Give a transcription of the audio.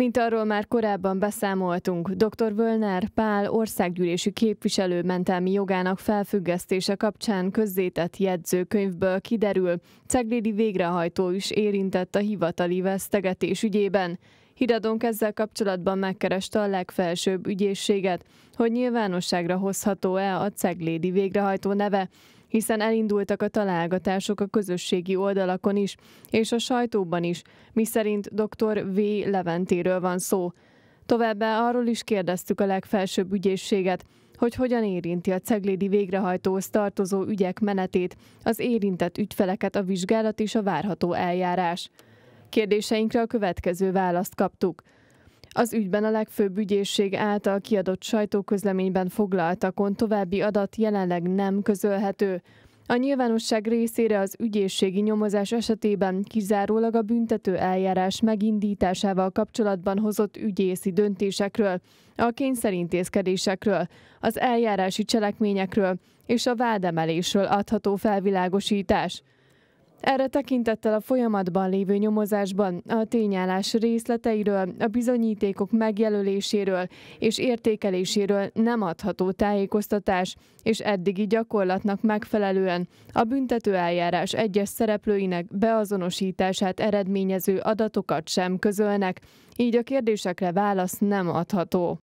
Mint arról már korábban beszámoltunk, dr. Völner Pál országgyűlési képviselő mentelmi jogának felfüggesztése kapcsán közzétett jegyzőkönyvből kiderül, Ceglédi végrehajtó is érintett a hivatali vesztegetés ügyében. Hidadónk ezzel kapcsolatban megkereste a legfelsőbb ügyészséget, hogy nyilvánosságra hozható-e a ceglédi végrehajtó neve, hiszen elindultak a találgatások a közösségi oldalakon is, és a sajtóban is, miszerint dr. V. Leventéről van szó. Továbbá arról is kérdeztük a legfelsőbb ügyészséget, hogy hogyan érinti a ceglédi végrehajtóhoz tartozó ügyek menetét, az érintett ügyfeleket a vizsgálat és a várható eljárás. Kérdéseinkre a következő választ kaptuk – az ügyben a legfőbb ügyészség által kiadott sajtóközleményben foglaltakon további adat jelenleg nem közölhető. A nyilvánosság részére az ügyészségi nyomozás esetében kizárólag a büntető eljárás megindításával kapcsolatban hozott ügyészi döntésekről, a kényszerintézkedésekről, az eljárási cselekményekről és a vádemelésről adható felvilágosítás. Erre tekintettel a folyamatban lévő nyomozásban a tényállás részleteiről, a bizonyítékok megjelöléséről és értékeléséről nem adható tájékoztatás, és eddigi gyakorlatnak megfelelően a eljárás egyes szereplőinek beazonosítását eredményező adatokat sem közölnek, így a kérdésekre válasz nem adható.